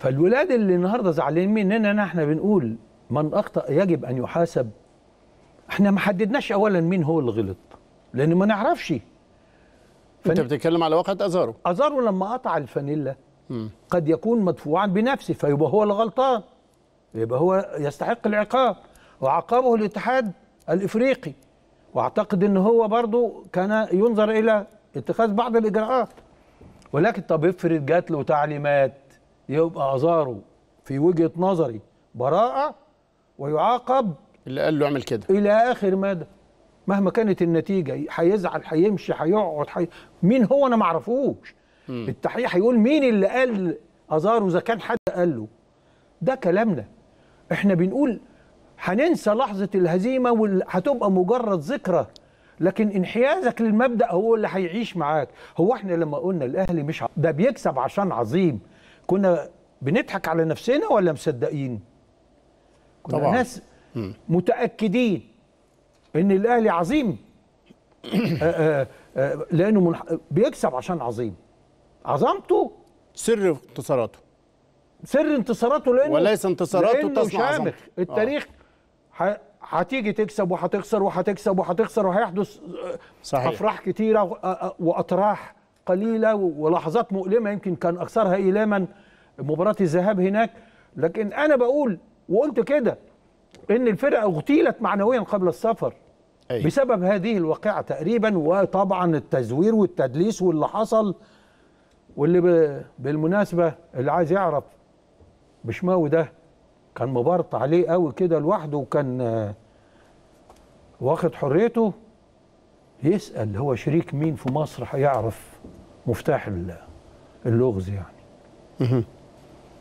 فالولاد اللي النهارده زعلانين مننا إن احنا بنقول من اخطا يجب ان يحاسب احنا ما حددناش اولا مين هو اللي غلط لان ما نعرفش فن... انت بتتكلم على وقت ازارو ازارو لما قطع الفانيلا قد يكون مدفوعا بنفسه فيبقى هو اللي غلطان يبقى هو يستحق العقاب وعقابه الاتحاد الافريقي واعتقد ان هو برضه كان ينظر الى اتخاذ بعض الاجراءات ولكن طب افرض جات له تعليمات يبقى اعذاره في وجهه نظري براءه ويعاقب اللي قال له اعمل كده الى اخر مدى مهما كانت النتيجه هيزعل هيمشي هيقعد حي... مين هو انا ما اعرفوش التحقيق هيقول مين اللي قال اذاره اذا كان حد قال له ده كلامنا احنا بنقول هننسى لحظه الهزيمه وهتبقى مجرد ذكرى لكن انحيازك للمبدا هو اللي هيعيش معاك هو احنا لما قلنا الاهلي مش ع... ده بيكسب عشان عظيم كنا بنضحك على نفسنا ولا مصدقين كنا طبعا. ناس متاكدين ان الاهلي عظيم آآ آآ آه، آه، آه، لانه منح... بيكسب عشان عظيم عظمته سر انتصاراته سر انتصاراته لانه وليس انتصاراته لأنه تصنع شامخ التاريخ آه. هتيجي تكسب وهتخسر وهتكسب وهتخسر وهيحدث صحيح. افراح كتيره واطراح قليله ولحظات مؤلمه يمكن كان اكثرها ايلاما مباراه الذهاب هناك لكن انا بقول وقلت كده ان الفرقه اغتيلت معنويا قبل السفر أي. بسبب هذه الواقعه تقريبا وطبعا التزوير والتدليس واللي حصل واللي ب... بالمناسبه اللي عايز يعرف بشماوي ده كان مبارط عليه قوي كده لوحده وكان آه، واخد حريته يسأل هو شريك مين في مصر هيعرف مفتاح اللغز يعني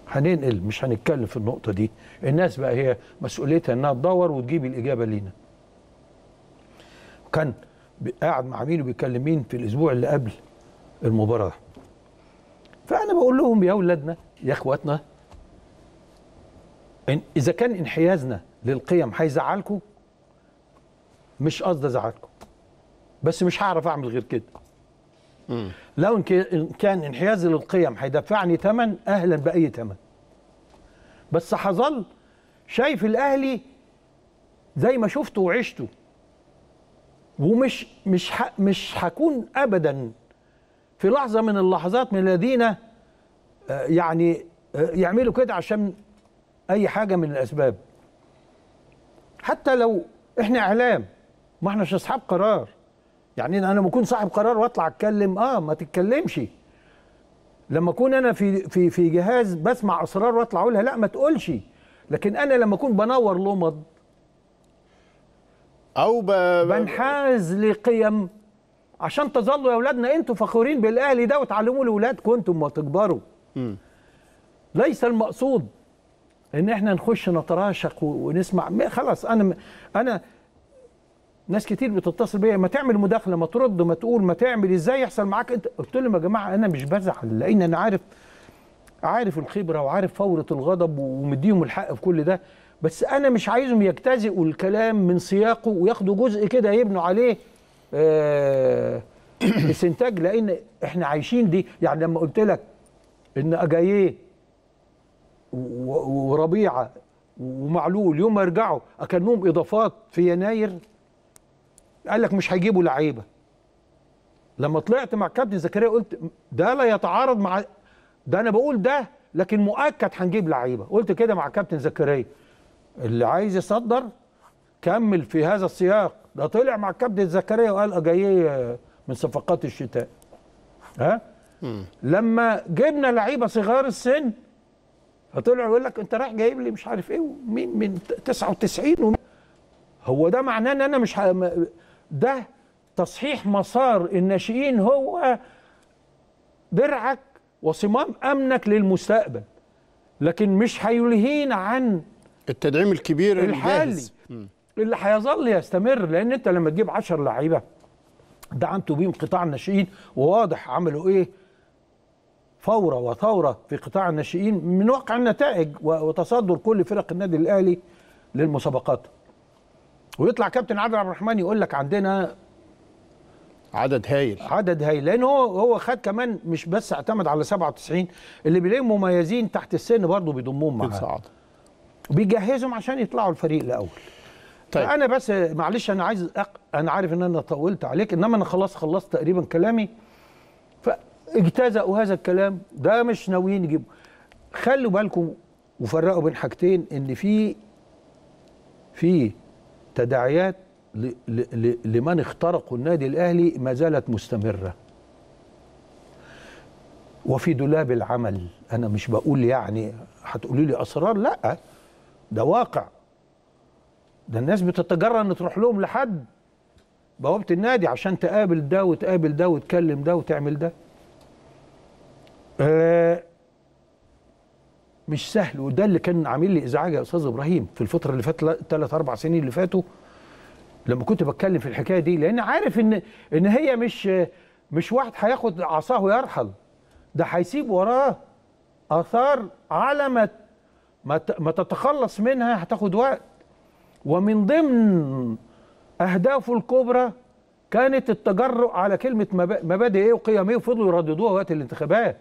هننقل مش هنتكلم في النقطة دي الناس بقى هي مسؤوليتها انها تدور وتجيب الإجابة لينا كان قاعد مع مين وبيكلم مين في الأسبوع اللي قبل المباراة فأنا بقول لهم يا أولادنا يا إخواتنا إن إذا كان انحيازنا للقيم هيزعلكم مش قصدي أزعلكم بس مش هعرف اعمل غير كده لو إن كان انحيازي للقيم هيدفعني ثمن اهلا باي ثمن بس هظل شايف الاهلي زي ما شفته وعشته ومش مش ح... مش هكون ابدا في لحظه من اللحظات من الذين آه، يعني آه، يعملوا كده عشان اي حاجه من الاسباب حتى لو احنا اعلام ما احناش اصحاب قرار يعني انا لما اكون صاحب قرار واطلع اتكلم اه ما تتكلمش لما اكون انا في في في جهاز بسمع اسرار واطلع اقولها لا ما تقولش لكن انا لما اكون بنور لمض او ب... بنحاز لقيم عشان تظلوا يا اولادنا انتوا فخورين بالاهلي ده وتعلموا لاولادكم انتم ما تكبروا م. ليس المقصود ان احنا نخش نتراشق ونسمع خلاص انا انا ناس كتير بتتصل بيا ما تعمل مداخله ما ترد ما تقول ما تعمل ازاي يحصل معاك انت قلت لهم يا جماعه انا مش بزعل لان انا عارف عارف الخبره وعارف فوره الغضب ومديهم الحق في كل ده بس انا مش عايزهم يجتزئوا الكلام من سياقه وياخدوا جزء كده يبنوا عليه آه استنتاج لان احنا عايشين دي يعني لما قلت لك ان اجاييه وربيعه ومعلول يوم ما يرجعوا اكنهم اضافات في يناير قال لك مش هيجيبوا لعيبه لما طلعت مع كابتن زكريا قلت ده لا يتعارض مع ده انا بقول ده لكن مؤكد هنجيب لعيبه قلت كده مع كابتن زكريا اللي عايز يصدر كمل في هذا السياق ده طلع مع كابتن زكريا وقال أه، جاي من صفقات الشتاء ها لما جبنا لعيبه صغار السن فطلع يقول لك انت رايح جايب لي مش عارف ايه ومين من 99 هو ده معناه ان انا مش ده تصحيح مسار الناشئين هو درعك وصمام امنك للمستقبل لكن مش هيلهينا عن التدعيم الكبير الحالي اللي هيظل يستمر لان انت لما تجيب 10 لعيبه دعمتوا بيهم قطاع الناشئين وواضح عملوا ايه فوره وثوره في قطاع الناشئين من واقع النتائج وتصدر كل فرق النادي الاهلي للمسابقات ويطلع كابتن عادل عبد الرحمن يقول لك عندنا عدد هايل عدد هايل لان هو هو خد كمان مش بس اعتمد على 97 اللي بيلاقيهم مميزين تحت السن برضه بيضمهم معاه بيجهزهم عشان يطلعوا الفريق الاول طيب انا بس معلش انا عايز أق... انا عارف ان انا طولت عليك انما انا خلاص خلصت تقريبا كلامي فاجتزأوا هذا الكلام ده مش ناويين يجيبوا خلوا بالكم وفرقوا بين حاجتين ان في في تداعيات لمن اخترقوا النادي الاهلي ما زالت مستمره وفي دولاب العمل انا مش بقول يعني هتقولي لي اسرار لا ده واقع ده الناس بتتجرأ ان تروح لهم لحد بوابه النادي عشان تقابل ده وتقابل ده وتكلم ده وتعمل ده آه مش سهل وده اللي كان عامل لي ازعاج يا استاذ ابراهيم في الفتره اللي فاتت ثلاث اربع سنين اللي فاتوا لما كنت بتكلم في الحكايه دي لان عارف ان ان هي مش مش واحد هياخد عصاه ويرحل ده هيسيب وراه اثار على ما ما تتخلص منها هتاخد وقت ومن ضمن اهدافه الكبرى كانت التجرؤ على كلمه مبادئ ايه وقيم ايه وفضلوا يرددوها وقت الانتخابات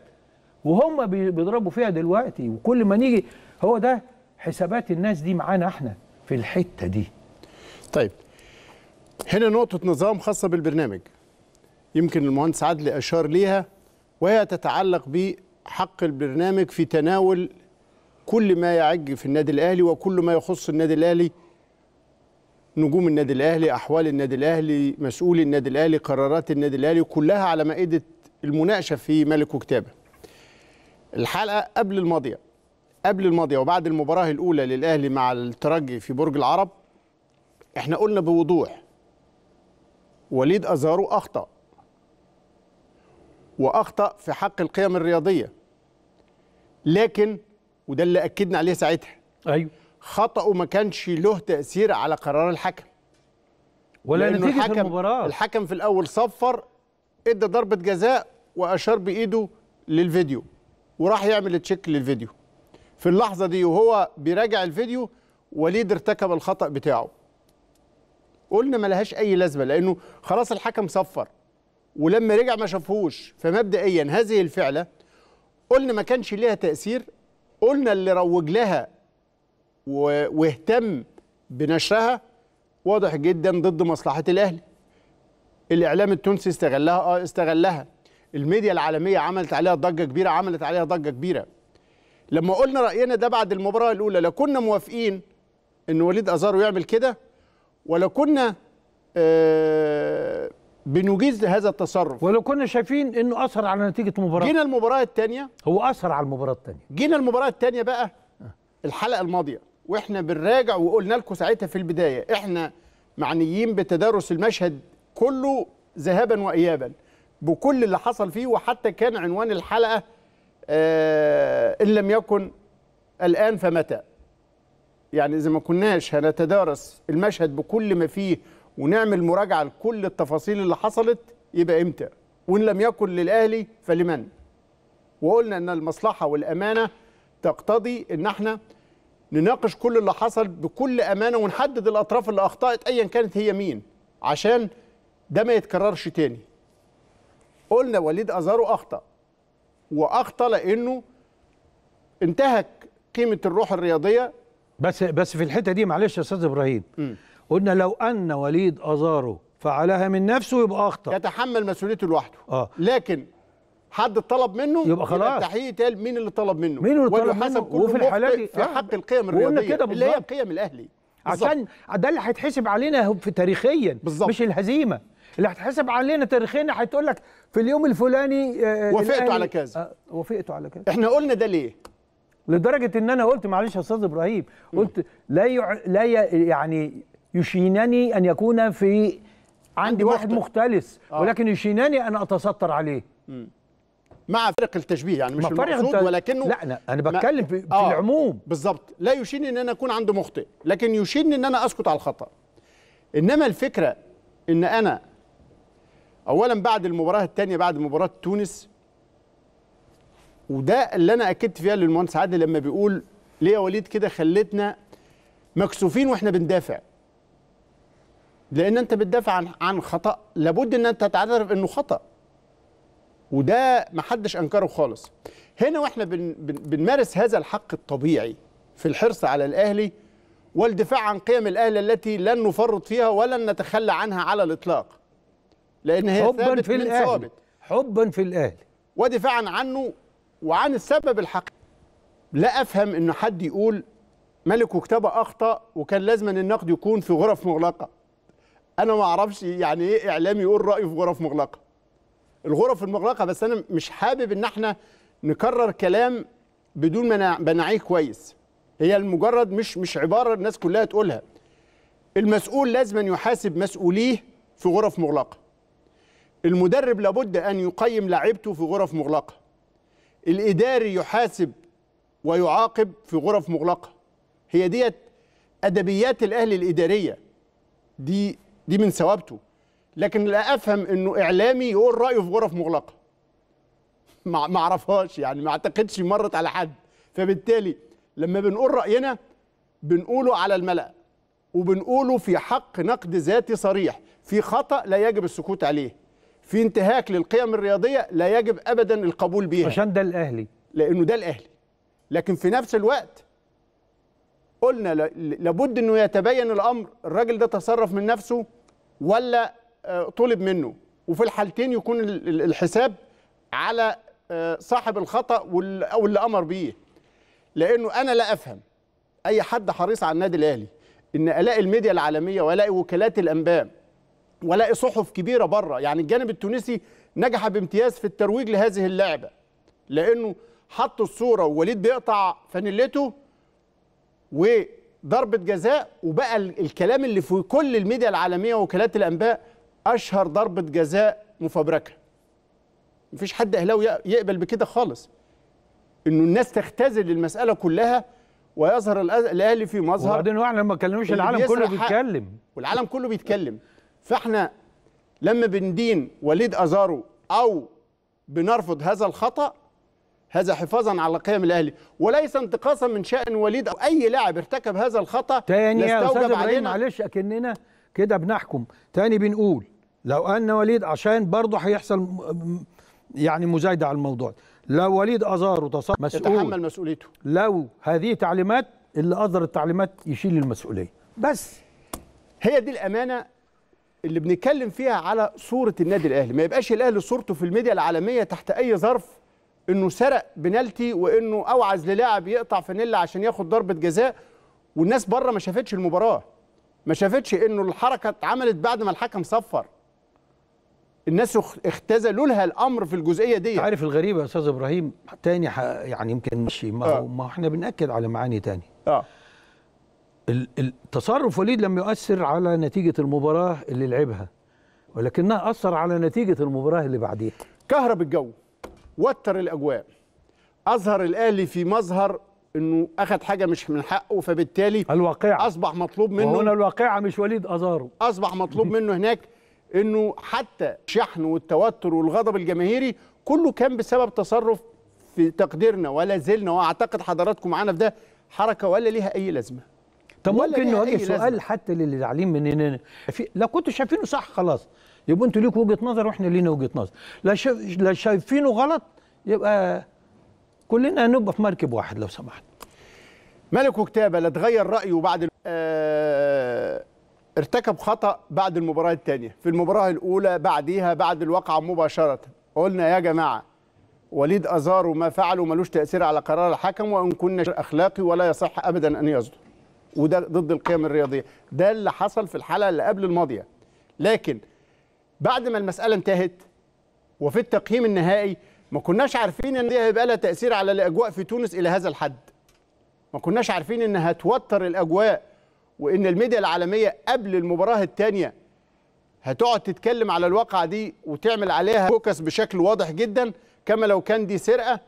وهم بيضربوا فيها دلوقتي وكل ما نيجي هو ده حسابات الناس دي معانا احنا في الحته دي طيب هنا نقطه نظام خاصه بالبرنامج يمكن المهندس عدلي اشار ليها وهي تتعلق بحق البرنامج في تناول كل ما يعج في النادي الاهلي وكل ما يخص النادي الاهلي نجوم النادي الاهلي احوال النادي الاهلي مسؤولي النادي الاهلي قرارات النادي الاهلي كلها على مائده المناقشه في ملك وكتابه الحلقه قبل الماضيه قبل الماضيه وبعد المباراه الاولى للاهلي مع الترجي في برج العرب احنا قلنا بوضوح وليد ازارو اخطا واخطا في حق القيم الرياضيه لكن وده اللي اكدنا عليه ساعتها ايوه خطأه ما كانش له تاثير على قرار الحكم ولا نتيجه الحكم المباراه الحكم في الاول صفر ادى ضربه جزاء واشار بايده للفيديو وراح يعمل تشيك للفيديو في اللحظه دي وهو بيراجع الفيديو وليد ارتكب الخطا بتاعه قلنا ما لهاش اي لازمه لانه خلاص الحكم صفر ولما رجع ما شافهوش فمبدئيا هذه الفعله قلنا ما كانش ليها تاثير قلنا اللي روج لها واهتم بنشرها واضح جدا ضد مصلحه الاهلي الاعلام التونسي استغلها اه استغلها الميديا العالميه عملت عليها ضجه كبيره عملت عليها ضجه كبيره لما قلنا راينا ده بعد المباراه الاولى لا كنا موافقين ان وليد ازارو يعمل كده ولا كنا آه بنجيز هذا التصرف ولو كنا شايفين انه اثر على نتيجه المباراه جينا المباراه الثانيه هو اثر على المباراه الثانيه جينا المباراه الثانيه بقى الحلقه الماضيه واحنا بنراجع وقلنا لكم ساعتها في البدايه احنا معنيين بتدارس المشهد كله ذهابا وايابا بكل اللي حصل فيه وحتى كان عنوان الحلقه آه، ان لم يكن الان فمتى يعني اذا ما كناش هنتدارس المشهد بكل ما فيه ونعمل مراجعه لكل التفاصيل اللي حصلت يبقى امتى وان لم يكن للاهلي فلمن وقلنا ان المصلحه والامانه تقتضي ان احنا نناقش كل اللي حصل بكل امانه ونحدد الاطراف اللي اخطات ايا كانت هي مين عشان ده ما يتكررش تاني قلنا وليد ازارو اخطا واخطا لانه انتهك قيمه الروح الرياضيه بس بس في الحته دي معلش يا استاذ ابراهيم م. قلنا لو ان وليد ازارو فعلها من نفسه يبقى اخطا يتحمل مسؤوليته لوحده آه. لكن حد طلب منه يبقى خلاص التحقيق يتقال مين اللي طلب منه مين اللي طلب منه وفي الحاله دي في آه. حق القيم الرياضيه اللي هي قيم الاهلي عشان ده اللي هيتحسب علينا في تاريخيا بالزبط. مش الهزيمه اللي هتحسب علينا تاريخيا هتقول لك في اليوم الفلاني آه، آه، وافقتوا على كذا آه، وافقتوا على كذا احنا قلنا ده ليه؟ لدرجه ان انا قلت معلش يا استاذ ابراهيم قلت لا يع... لا ي... يعني يشينني ان يكون في عندي, عندي واحد مختلس آه. ولكن يشينني ان اتستر عليه مع فرق التشبيه يعني مش المقصود انت... ولكنه لا انا, أنا بتكلم ما... في, في آه. العموم بالظبط لا يشين ان انا اكون عندي مخطئ لكن يشين ان انا اسكت على الخطا انما الفكره ان انا اولا بعد المباراه الثانيه بعد مباراه تونس وده اللي انا اكدت فيها للمهندس عادل لما بيقول ليه يا وليد كده خلتنا مكسوفين واحنا بندافع لان انت بتدافع عن عن خطا لابد ان انت تعترف انه خطا وده ما حدش انكره خالص هنا واحنا بن بنمارس هذا الحق الطبيعي في الحرص على الاهلي والدفاع عن قيم الاهلي التي لن نفرط فيها ولن نتخلى عنها على الاطلاق لان هي حبا في الاهلي حبا في الاهلي ودفاعا عنه وعن السبب الحقيقي لا افهم انه حد يقول ملك وكتابه اخطا وكان لازما النقد يكون في غرف مغلقه انا ما اعرفش يعني ايه اعلامي يقول رايه في غرف مغلقه الغرف المغلقه بس انا مش حابب ان احنا نكرر كلام بدون ما بنعيه كويس هي المجرد مش مش عباره الناس كلها تقولها المسؤول لازما يحاسب مسؤوليه في غرف مغلقه المدرب لابد أن يقيم لعيبته في غرف مغلقة الإداري يحاسب ويعاقب في غرف مغلقة هي ديت أدبيات الأهلي الإدارية دي دي من ثوابته لكن لا أفهم أنه إعلامي يقول رأيه في غرف مغلقة ما اعرفهاش يعني ما اعتقدش مرت على حد فبالتالي لما بنقول راينا بنقوله على الملا وبنقوله في حق نقد ذاتي صريح في خطا لا يجب السكوت عليه في انتهاك للقيم الرياضيه لا يجب ابدا القبول بها عشان ده الاهلي لانه ده الاهلي لكن في نفس الوقت قلنا لابد انه يتبين الامر الراجل ده تصرف من نفسه ولا آه، طلب منه وفي الحالتين يكون الحساب على آه، صاحب الخطا او اللي امر بيه لانه انا لا افهم اي حد حريص على النادي الاهلي ان الاقي الميديا العالميه والاقي وكالات الانباء والاقي صحف كبيره بره يعني الجانب التونسي نجح بامتياز في الترويج لهذه اللعبه لانه حطوا الصوره ووليد بيقطع فانيلته وضربه جزاء وبقى الكلام اللي في كل الميديا العالميه ووكالات الانباء اشهر ضربه جزاء مفبركه مفيش حد اهلاوي يقبل بكده خالص انه الناس تختزل المساله كلها ويظهر الاهلي في مظهر وبعدين واحنا ما كلمناش العالم كله بيتكلم والعالم كله بيتكلم فاحنا لما بندين وليد ازارو او بنرفض هذا الخطا هذا حفاظا على قيم الاهلي وليس انتقاصا من شان وليد او اي لاعب ارتكب هذا الخطا تاني يا استاذ ابراهيم معلش اكننا كده بنحكم تاني بنقول لو ان وليد عشان برضه هيحصل يعني مزايده على الموضوع لو وليد ازارو تصرف مسؤول يتحمل مسؤوليته لو هذه تعليمات اللي اصدر التعليمات يشيل المسؤوليه بس هي دي الامانه اللي بنتكلم فيها على صوره النادي الاهلي ما يبقاش الاهلي صورته في الميديا العالميه تحت اي ظرف انه سرق بنالتي وانه اوعز للاعب يقطع فانيلا عشان ياخد ضربه جزاء والناس بره ما شافتش المباراه ما شافتش انه الحركه اتعملت بعد ما الحكم صفر الناس اختزلوا لها الامر في الجزئيه دي عارف الغريبه يا استاذ ابراهيم تاني يعني يمكن ماشي ما, آه. ما احنا بناكد على معاني تاني اه التصرف وليد لم يؤثر على نتيجة المباراة اللي لعبها ولكنها أثر على نتيجة المباراة اللي بعديها كهرب الجو وتر الأجواء أظهر الأهلي في مظهر انه اخذ حاجه مش من حقه فبالتالي الواقعة اصبح مطلوب منه وهنا الواقعة مش وليد ازاره اصبح مطلوب منه هناك انه حتى الشحن والتوتر والغضب الجماهيري كله كان بسبب تصرف في تقديرنا ولا زلنا واعتقد حضراتكم معانا في ده حركه ولا ليها اي لازمه طب ممكن نوجه سؤال لازم. حتى للي من مننا لو كنتوا شايفينه صح خلاص يبقوا انتوا ليكوا وجهه نظر واحنا لينا وجهه نظر لا لا شايفينه غلط يبقى كلنا هنبقى في مركب واحد لو سمحت ملك وكتابه لا تغير رايه بعد آه ارتكب خطا بعد المباراه الثانيه في المباراه الاولى بعديها بعد الواقعه مباشره قلنا يا جماعه وليد ازار وما فعله ملوش تاثير على قرار الحكم وان كنا اخلاقي ولا يصح ابدا ان يصدر وده ضد القيم الرياضيه ده اللي حصل في الحلقه اللي قبل الماضيه لكن بعد ما المساله انتهت وفي التقييم النهائي ما كناش عارفين ان دي هيبقى لها تاثير على الاجواء في تونس الى هذا الحد ما كناش عارفين ان هتوتر الاجواء وان الميديا العالميه قبل المباراه الثانيه هتقعد تتكلم على الواقعه دي وتعمل عليها فوكس بشكل واضح جدا كما لو كان دي سرقه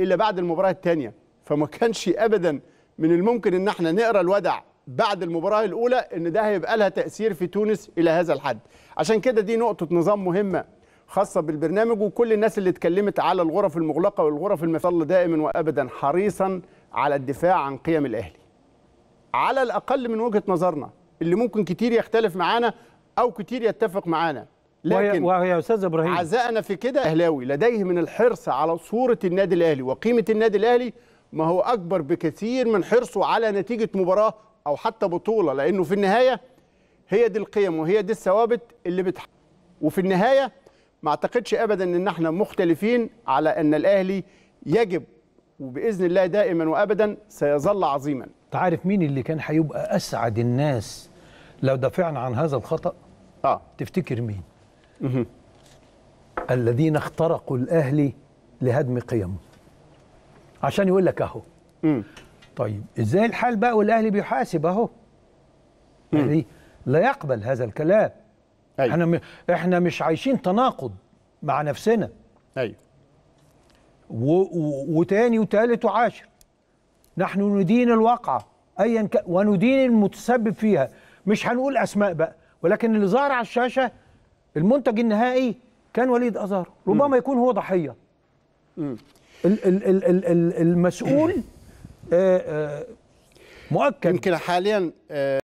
الا بعد المباراه الثانيه فما كانش ابدا من الممكن ان احنا نقرا الودع بعد المباراه الاولى ان ده هيبقى لها تاثير في تونس الى هذا الحد عشان كده دي نقطه نظام مهمه خاصه بالبرنامج وكل الناس اللي اتكلمت على الغرف المغلقه والغرف المفصل دائما وابدا حريصا على الدفاع عن قيم الاهلي على الاقل من وجهه نظرنا اللي ممكن كتير يختلف معانا او كتير يتفق معانا لكن وهي يا استاذ ابراهيم عزائنا في كده اهلاوي لديه من الحرص على صوره النادي الاهلي وقيمه النادي الاهلي ما هو اكبر بكثير من حرصه على نتيجه مباراه او حتى بطوله لانه في النهايه هي دي القيم وهي دي الثوابت اللي بتحقق وفي النهايه ما اعتقدش ابدا ان احنا مختلفين على ان الاهلي يجب وباذن الله دائما وابدا سيظل عظيما تعرف مين اللي كان هيبقى اسعد الناس لو دافعنا عن هذا الخطا اه تفتكر مين الذين اخترقوا الاهلي لهدم قيمه عشان يقول لك اهو طيب ازاي الحال بقى والاهلي بيحاسب اهو الاهلي يعني لا يقبل هذا الكلام أيوة. احنا م... احنا مش عايشين تناقض مع نفسنا ايوه و... و... وتاني وتالت وعاشر نحن ندين الواقعه ايا ك... وندين المتسبب فيها مش هنقول اسماء بقى ولكن اللي ظهر على الشاشه المنتج النهائي كان وليد ازار ربما يكون هو ضحيه م. المسؤول آه، آه، مؤكد يمكن حاليا آه،